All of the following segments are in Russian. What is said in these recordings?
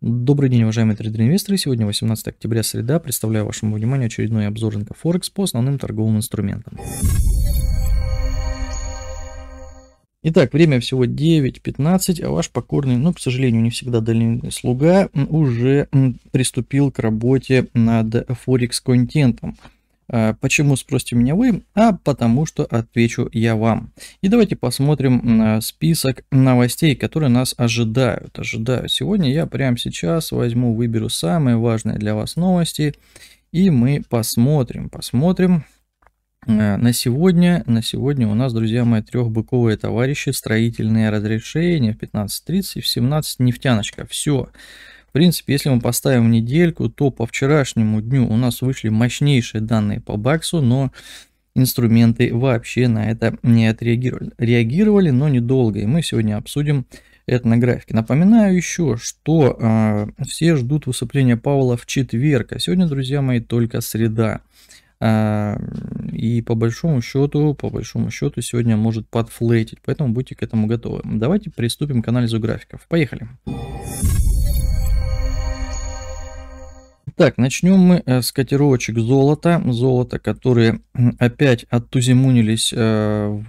Добрый день, уважаемые трейдеры-инвесторы. Сегодня 18 октября, среда. Представляю вашему вниманию очередной обзор рынка Форекс по основным торговым инструментам. Итак, время всего 9.15, а ваш покорный, ну, к сожалению, не всегда дальний слуга уже приступил к работе над Форекс-контентом. «А почему спросите меня вы? А потому что отвечу я вам. И давайте посмотрим э, список новостей, которые нас ожидают. Ожидаю. Сегодня я прямо сейчас возьму, выберу самые важные для вас новости. И мы посмотрим, посмотрим. Э, на сегодня, на сегодня у нас, друзья мои, трехбыковые товарищи, строительные разрешения в 15.30 и в 17 нефтяночка. Все. Все принципе, если мы поставим недельку, то по вчерашнему дню у нас вышли мощнейшие данные по баксу, но инструменты вообще на это не отреагировали. Реагировали, но недолго, и мы сегодня обсудим это на графике. Напоминаю еще, что э, все ждут выступления Павла в четверг, а сегодня, друзья мои, только среда. Э, и по большому счету, по большому счету сегодня может подфлейтить, поэтому будьте к этому готовы. Давайте приступим к анализу графиков. Поехали! Поехали! Так, начнем мы э, с котировочек золота. Золото, которые опять оттузимунились э,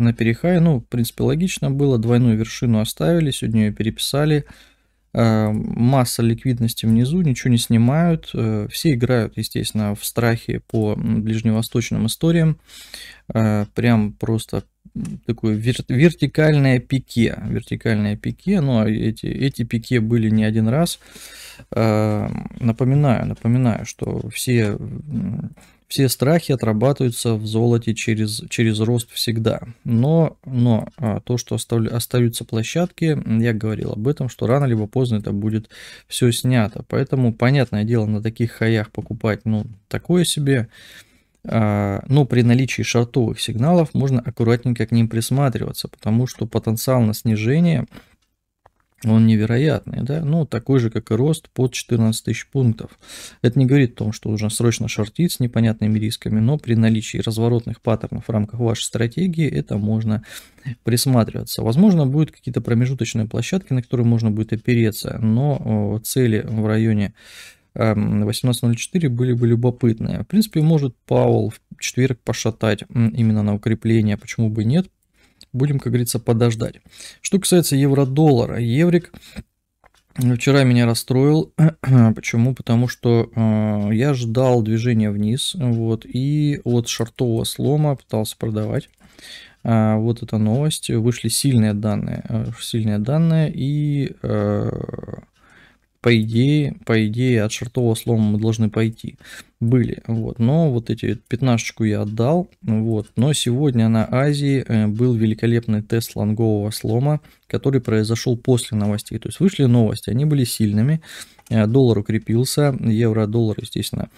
на перехай. Ну, в принципе, логично было. Двойную вершину оставили, сегодня ее переписали. Э, масса ликвидности внизу, ничего не снимают. Все играют, естественно, в страхе по ближневосточным историям. Прям просто такое вер- вертикальное пике. Вертикальное пике, но ну, а эти, эти пике были не один раз. А, напоминаю, напоминаю, что все, все страхи отрабатываются в золоте через, через рост всегда. Но, но а, то, что оставля, остаются площадки, я говорил об этом, что рано либо поздно это будет все снято. Поэтому, понятное дело, на таких хаях покупать, ну, такое себе. А, но ну, при наличии шортовых сигналов можно аккуратненько к ним присматриваться, потому что потенциал на снижение он невероятный, да, ну, такой же, как и рост под 14 тысяч пунктов. Это не говорит о том, что нужно срочно шортить с непонятными рисками, но при наличии разворотных паттернов в рамках вашей стратегии это можно присматриваться. Возможно, будут какие-то промежуточные площадки, на которые можно будет опереться, но э, цели в районе 18.04 эм, были бы любопытные. В принципе, может Пауэлл в четверг пошатать именно на укрепление, почему бы нет. Будем, как говорится, подождать. Что касается евро-доллара, еврик э, вчера меня расстроил. Почему? Потому что э, я ждал движения вниз, вот, и от шартового слома пытался продавать. А, вот эта новость. Вышли сильные данные, э, сильные данные, и э, по идее, по идее, от шортового слома мы должны пойти. Были, вот, но вот эти пятнашечку я отдал, вот, но сегодня на Азии э, был великолепный тест лонгового слома, который произошел после новостей, то есть вышли новости, они были сильными, э, доллар укрепился, евро-доллар, естественно,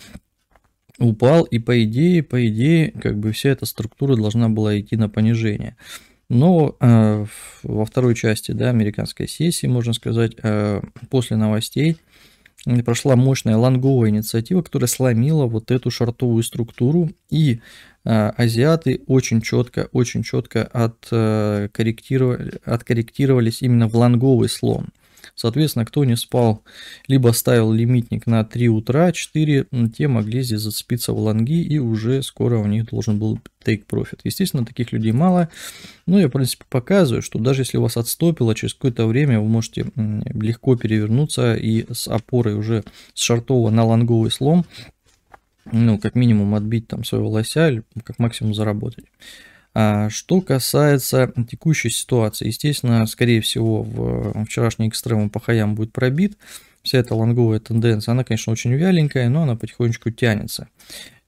упал, и по идее, по идее, как бы вся эта структура должна была идти на понижение. Но э, во второй части да, американской сессии, можно сказать, э, после новостей прошла мощная лонговая инициатива, которая сломила вот эту шартовую структуру, и э, азиаты очень четко, очень четко от, э, корректировали, откорректировались именно в лонговый слом. Соответственно, кто не спал, либо ставил лимитник на 3 утра, 4, те могли здесь зацепиться в лонги и уже скоро у них должен был take profit. Естественно, таких людей мало. Но ну, я, в принципе, показываю, что даже если у вас отстопило, через какое-то время вы можете легко перевернуться и с опорой уже с шартового на лонговый слом ну, как минимум отбить там своего лося или как максимум заработать. А, что касается текущей ситуации, естественно, скорее всего, в э, вчерашний экстремум по хаям будет пробит. Вся эта лонговая тенденция, она, конечно, очень вяленькая, но она потихонечку тянется.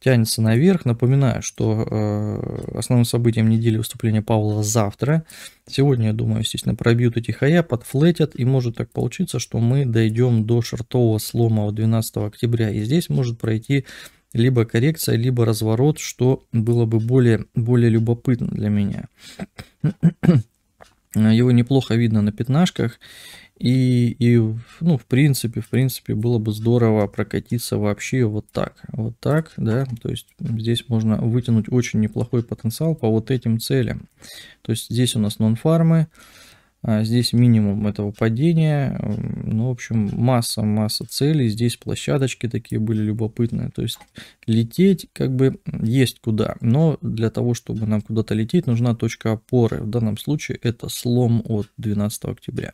Тянется наверх. Напоминаю, что э, основным событием недели выступления Павла завтра. Сегодня, я думаю, естественно, пробьют эти хая, подфлетят, и может так получиться, что мы дойдем до шортового слома 12 октября. И здесь может пройти либо коррекция, либо разворот, что было бы более, более любопытно для меня. Его неплохо видно на пятнашках. И, и ну, в принципе, в принципе, было бы здорово прокатиться вообще вот так. Вот так, да, то есть здесь можно вытянуть очень неплохой потенциал по вот этим целям. То есть здесь у нас нон-фармы, а, здесь минимум этого падения. Ну, в общем, масса-масса целей. Здесь площадочки такие были любопытные. То есть лететь как бы есть куда. Но для того, чтобы нам куда-то лететь, нужна точка опоры. В данном случае это слом от 12 октября.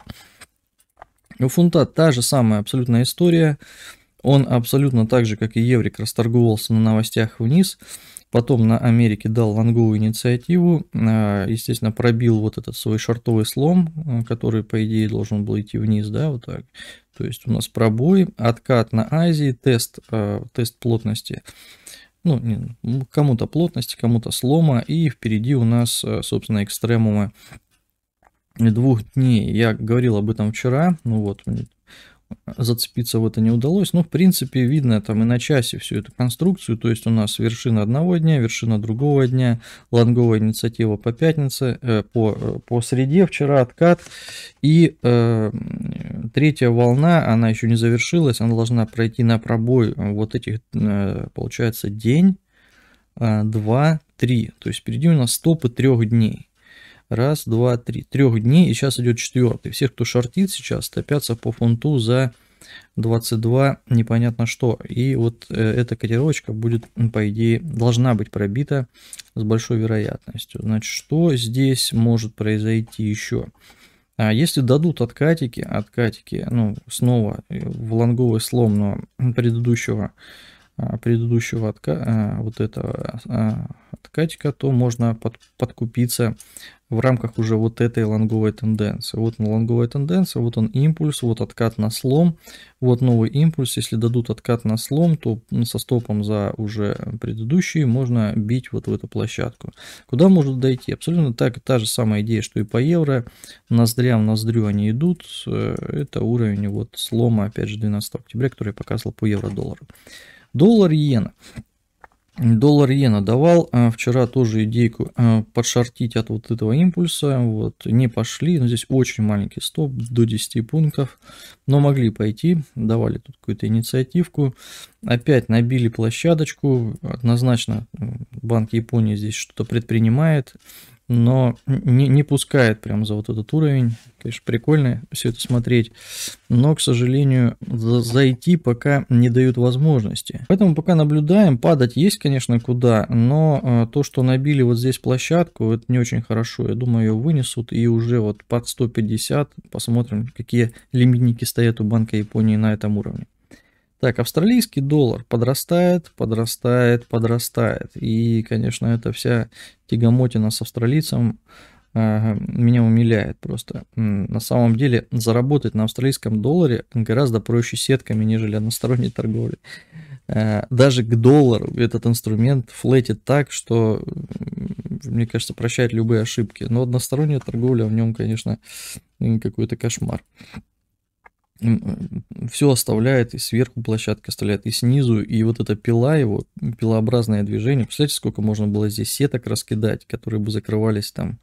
У фунта та же самая абсолютная история. Он абсолютно так же, как и Еврик, расторговался на новостях вниз. Потом на Америке дал лонговую инициативу, э, естественно, пробил вот этот свой шортовый слом, э, который, по идее, должен был идти вниз, да, вот так. То есть у нас пробой, откат на Азии, тест, э, тест плотности, ну, кому-то плотности, кому-то слома, и впереди у нас, собственно, экстремумы двух дней. Я говорил об этом вчера, ну вот, зацепиться в это не удалось. Но, ну, в принципе, видно там и на часе всю эту конструкцию. То есть у нас вершина одного дня, вершина другого дня, лонговая инициатива по пятнице, э, по, э, по среде вчера откат. И э, третья волна, она еще не завершилась, она должна пройти на пробой вот этих, э, получается, день, э, два, три. То есть впереди у нас стопы трех дней раз, два, три, трех дней, и сейчас идет четвертый. Все, кто шортит сейчас, топятся по фунту за 22 непонятно что. И вот э, эта котировочка будет, по идее, должна быть пробита с большой вероятностью. Значит, что здесь может произойти еще? А если дадут откатики, откатики, ну, снова э, в лонговый слом, но предыдущего а, предыдущего отка... А, вот этого а, откатика, то можно под... подкупиться в рамках уже вот этой лонговой тенденции. Вот он лонговая тенденция, вот он импульс, вот откат на слом, вот новый импульс. Если дадут откат на слом, то со стопом за уже предыдущий можно бить вот в эту площадку. Куда может дойти? Абсолютно так, та же самая идея, что и по евро. Ноздря в ноздрю они идут. Э, это уровень вот слома, опять же, 12 октября, который я показывал по евро-доллару. Доллар иена. Доллар иена давал, э, вчера тоже идейку а, подшортить от вот этого импульса, вот, не пошли, но здесь очень маленький стоп, до 10 пунктов, но могли пойти, давали тут какую-то инициативку, опять набили площадочку, однозначно Банк Японии здесь что-то предпринимает, но не, не пускает прям за вот этот уровень. Конечно, прикольно все это смотреть, но, к сожалению, за, зайти пока не дают возможности. Поэтому пока наблюдаем, падать есть, конечно, куда, но э, то, что набили вот здесь площадку, это не очень хорошо. Я думаю, ее вынесут и уже вот под 150 посмотрим, какие лимитники стоят у Банка Японии на этом уровне. Так, австралийский доллар подрастает, подрастает, подрастает. И, конечно, эта вся тягомотина с австралийцем э, меня умиляет просто. На самом деле заработать на австралийском долларе гораздо проще сетками, нежели односторонней торговлей. Э, даже к доллару этот инструмент флетит так, что, мне кажется, прощает любые ошибки. Но односторонняя торговля в нем, конечно, какой-то кошмар. Э, все оставляет, и сверху площадки оставляет, и снизу, и вот эта пила его, пилообразное движение. Представляете, сколько можно было здесь сеток раскидать, которые бы закрывались там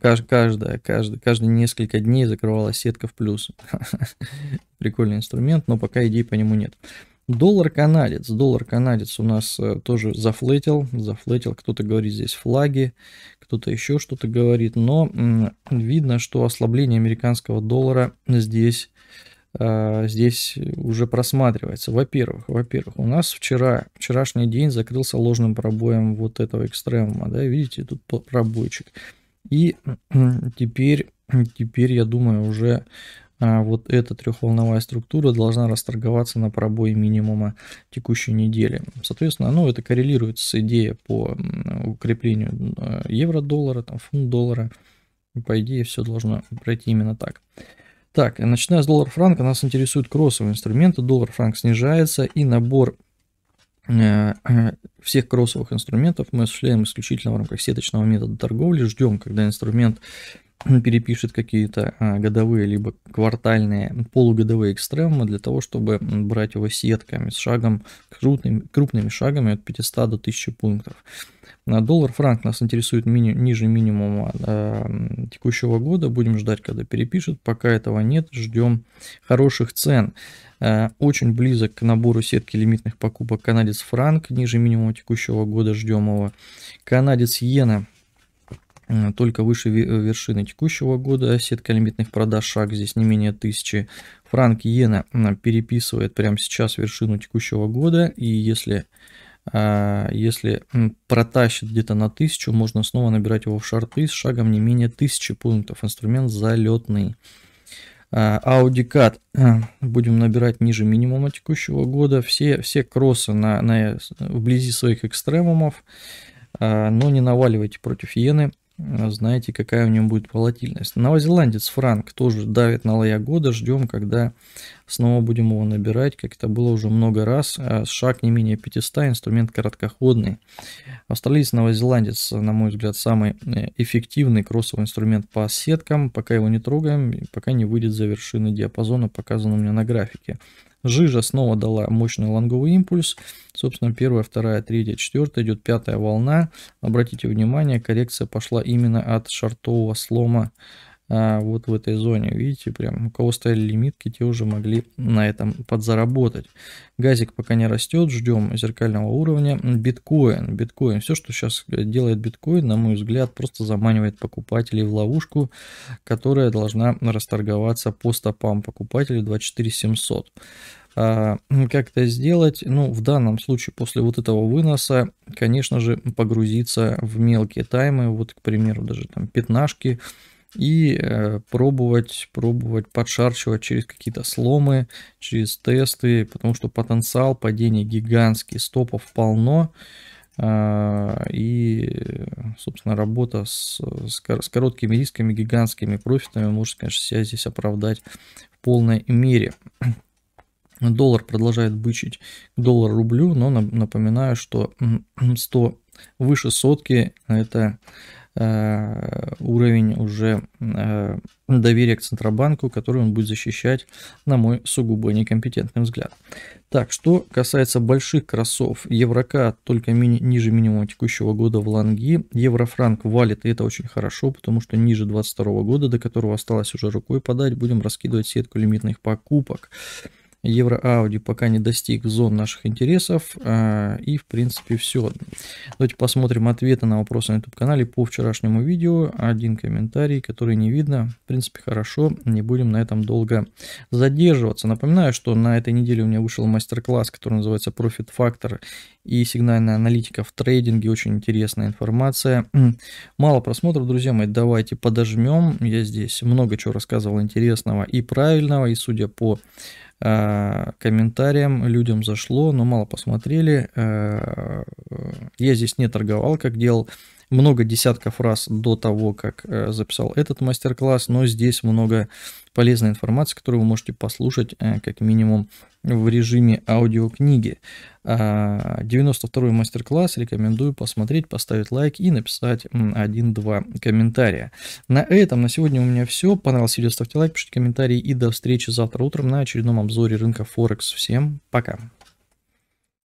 каждая, каждая, каждые каждые несколько дней закрывала сетка в плюс. Прикольный инструмент, но пока идей по нему нет. Доллар канадец. Доллар канадец у нас э, тоже зафлетил. Зафлетил, кто-то говорит здесь флаги, кто-то еще что-то говорит, но видно, что ослабление американского доллара здесь а, здесь уже просматривается. Во-первых, во-первых, у нас вчера, вчерашний день закрылся ложным пробоем вот этого экстремума, да, видите, тут пробойчик. И теперь, теперь, я думаю, уже а вот эта трехволновая структура должна расторговаться на пробой минимума текущей недели. Соответственно, ну, это коррелирует с идеей по укреплению э, евро-доллара, там, фунт-доллара. По идее, все должно пройти именно так. Так, начиная с доллар-франка, нас интересуют кроссовые инструменты. Доллар-франк снижается, и набор э, э, всех кроссовых инструментов мы осуществляем исключительно в рамках сеточного метода торговли. Ждем, когда инструмент перепишет какие-то а, годовые либо квартальные, полугодовые экстремы для того, чтобы брать его сетками с шагом, крупными, крупными шагами от 500 до 1000 пунктов. На доллар-франк нас интересует мини, ниже минимума э, текущего года. Будем ждать, когда перепишет. Пока этого нет, ждем хороших цен. Э, очень близок к набору сетки лимитных покупок канадец-франк. Ниже минимума текущего года ждем его. Канадец-иена – Э, только выше э, вершины текущего года сетка лимитных продаж шаг здесь не менее 1000. Франк иена переписывает прямо сейчас вершину текущего года и если а, если протащит где-то на 1000, можно снова набирать его в шарты с шагом не менее 1000 пунктов. Инструмент залетный. А, Audi CAT э, будем набирать ниже минимума текущего года. Все, все кроссы на, на, вблизи своих экстремумов, а, но не наваливайте против иены. А знаете, какая у него будет волатильность. Новозеландец франк тоже давит на лоя года. Ждем, когда снова будем его набирать, как это было уже много раз. А шаг не менее 500, инструмент короткоходный. Австралиец новозеландец, на мой взгляд, самый э, эффективный кроссовый инструмент по сеткам. Пока его не трогаем, пока не выйдет за вершины диапазона, показан у меня на графике. Жижа снова дала мощный лонговый импульс. Собственно, первая, вторая, третья, четвертая, идет пятая волна. Обратите внимание, коррекция пошла именно от шартового слома а, вот в этой зоне. Видите, прям у кого стояли лимитки, те уже могли на этом подзаработать. Газик пока не растет, ждем зеркального уровня. Биткоин, биткоин, все, что сейчас делает биткоин, на мой взгляд, просто заманивает покупателей в ловушку, которая должна расторговаться по стопам покупателей 24 700. А, ну, как это сделать? Ну, в данном случае после вот этого выноса, конечно же, погрузиться в мелкие таймы, вот, к примеру, даже там пятнашки, и э, пробовать, пробовать подшарчивать через какие-то сломы, через тесты, потому что потенциал падения гигантский, стопов полно. Э, и, собственно, работа с, с, с короткими рисками, гигантскими профитами может, конечно, себя здесь оправдать в полной мере. Доллар продолжает бычить доллар рублю, но напоминаю, что 100 выше сотки это Э, уровень уже э, доверия к Центробанку, который он будет защищать, на мой сугубо некомпетентный взгляд. Так, что касается больших кросов, еврока только мини, ниже минимума текущего года в ланги, еврофранк валит, и это очень хорошо, потому что ниже 22 года, до которого осталось уже рукой подать, будем раскидывать сетку лимитных покупок. Евро-Ауди пока не достиг зон наших интересов. А, и, в принципе, все. Давайте посмотрим ответы на вопросы на YouTube-канале по вчерашнему видео. Один комментарий, который не видно. В принципе, хорошо. Не будем на этом долго задерживаться. Напоминаю, что на этой неделе у меня вышел мастер-класс, который называется Profit Factor и сигнальная аналитика в трейдинге. Очень интересная информация. Мало просмотров, друзья мои. Давайте подожмем. Я здесь много чего рассказывал интересного и правильного. И судя по Э, комментариям людям зашло, но мало посмотрели. Э, э, я здесь не торговал, как делал много десятков раз до того, как э, записал этот мастер-класс, но здесь много полезной информации, которую вы можете послушать э, как минимум в режиме аудиокниги. 92-й а, мастер-класс рекомендую посмотреть, поставить лайк и написать 1-2 комментария. На этом на сегодня у меня все. Понравилось видео, ставьте лайк, пишите комментарии и до встречи завтра утром на очередном обзоре рынка Форекс. Всем пока!